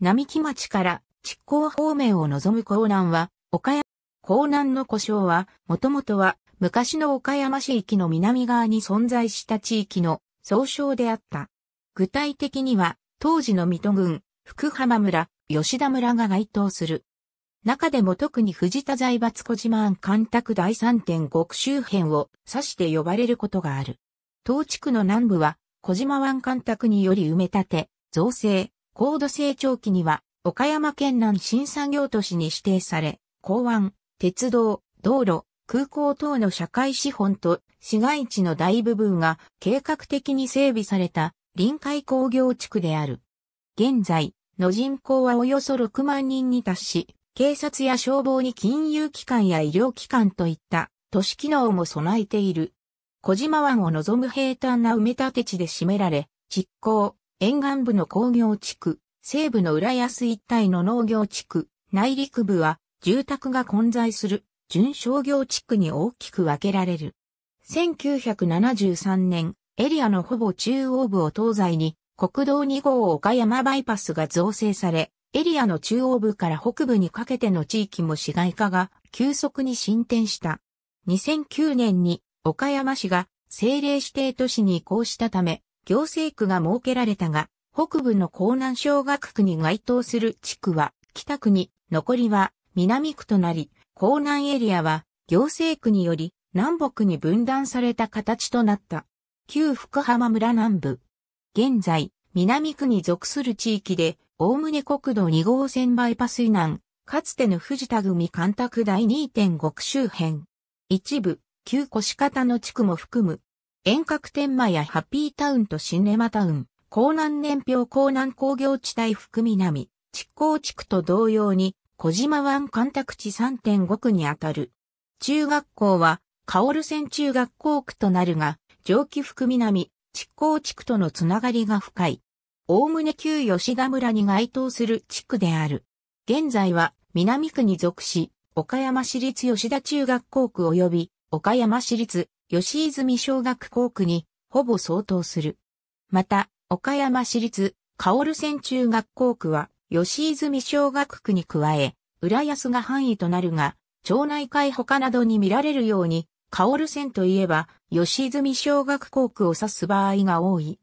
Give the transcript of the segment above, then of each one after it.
並木町から築港方面を望む港南は、岡山、港南の故障は、もともとは昔の岡山市域の南側に存在した地域の総称であった。具体的には、当時の水戸郡、福浜村、吉田村が該当する。中でも特に藤田財閥小島案干拓第三点極周辺を指して呼ばれることがある。当地区の南部は小島湾干拓により埋め立て、造成、高度成長期には、岡山県南新産業都市に指定され、港湾、鉄道、道路、空港等の社会資本と市街地の大部分が計画的に整備された臨海工業地区である。現在の人口はおよそ6万人に達し、警察や消防に金融機関や医療機関といった都市機能も備えている。小島湾を望む平坦な埋め立て地で占められ、実行、沿岸部の工業地区、西部の浦安一帯の農業地区、内陸部は住宅が混在する準商業地区に大きく分けられる。1973年、エリアのほぼ中央部を東西に国道2号岡山バイパスが造成され、エリアの中央部から北部にかけての地域も市街化が急速に進展した。2009年に岡山市が政令指定都市に移行したため、行政区が設けられたが、北部の江南小学区に該当する地区は北区に、残りは南区となり、江南エリアは行政区により南北に分断された形となった。旧福浜村南部。現在、南区に属する地域で、おおむね国土2号線バイパス以南、かつての藤田組干拓第2.5区周辺。一部、旧越方の地区も含む遠隔天満やハッピータウンとシネマタウン、江南年表江南工業地帯福南、築港地区と同様に、小島湾干拓地3.5区にあたる。中学校は、薫線中学校区となるが、上記福南、築港地区とのつながりが深い。おおむね旧吉田村に該当する地区である。現在は、南区に属し、岡山市立吉田中学校区及び、岡山市立吉泉小学校区にほぼ相当する。また、岡山市立、薫線中学校区は、吉泉小学区に加え、浦安が範囲となるが、町内会他などに見られるように、薫線といえば、吉泉小学校区を指す場合が多い。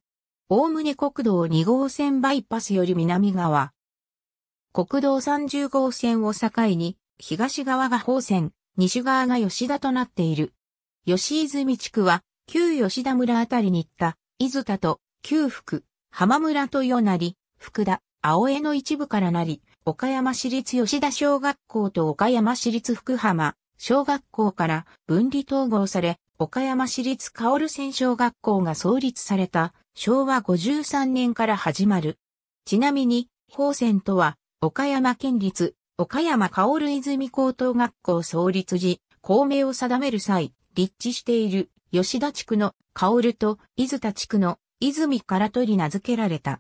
おおむね国道2号線バイパスより南側。国道30号線を境に、東側が方線、西側が吉田となっている。吉泉地区は、旧吉田村あたりに行った、伊豆田と、旧福、浜村と与なり、福田、青江の一部からなり、岡山市立吉田小学校と岡山市立福浜、小学校から分離統合され、岡山市立薫専小学校が創立された昭和53年から始まる。ちなみに、宝泉とは、岡山県立、岡山薫泉高等学校創立時、校名を定める際、立地している吉田地区の薫と伊豆田地区の泉から取り名付けられた。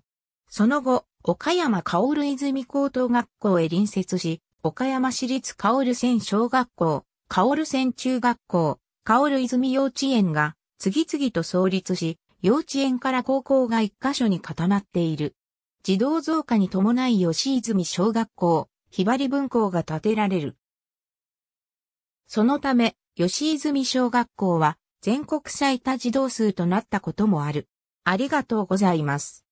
その後、岡山薫泉高等学校へ隣接し、岡山市立薫線小学校、薫線中学校、薫泉幼稚園が次々と創立し、幼稚園から高校が一箇所に固まっている。児童増加に伴い吉泉小学校、ひばり分校が建てられる。そのため、吉泉小学校は全国最多児童数となったこともある。ありがとうございます。